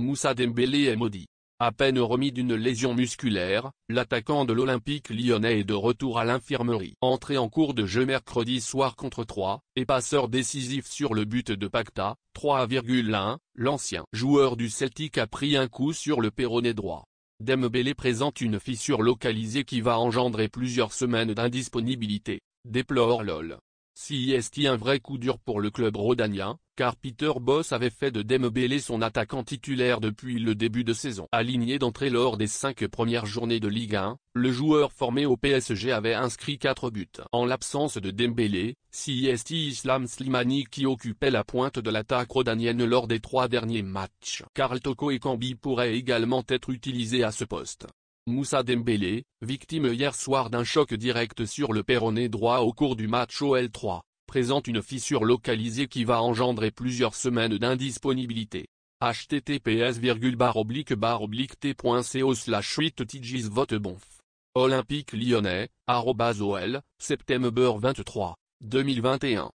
Moussa Dembélé est maudit. À peine remis d'une lésion musculaire, l'attaquant de l'Olympique lyonnais est de retour à l'infirmerie. Entrée en cours de jeu mercredi soir contre 3, et passeur décisif sur le but de Pacta, 3,1, l'ancien joueur du Celtic a pris un coup sur le perronnet droit. Dembélé présente une fissure localisée qui va engendrer plusieurs semaines d'indisponibilité, déplore LOL. Si est un vrai coup dur pour le club rodanien car Peter Boss avait fait de Dembélé son attaquant titulaire depuis le début de saison. Aligné d'entrée lors des cinq premières journées de Ligue 1, le joueur formé au PSG avait inscrit quatre buts. En l'absence de Dembélé, esti Islam Slimani qui occupait la pointe de l'attaque rodanienne lors des trois derniers matchs. Karl Toko et Kambi pourraient également être utilisés à ce poste. Moussa Dembélé, victime hier soir d'un choc direct sur le perronné droit au cours du match OL3 présente une fissure localisée qui va engendrer plusieurs semaines d'indisponibilité. https t.co slash 8 tigis vote bonf. Olympique lyonnais, arrobas septembre 23, 2021.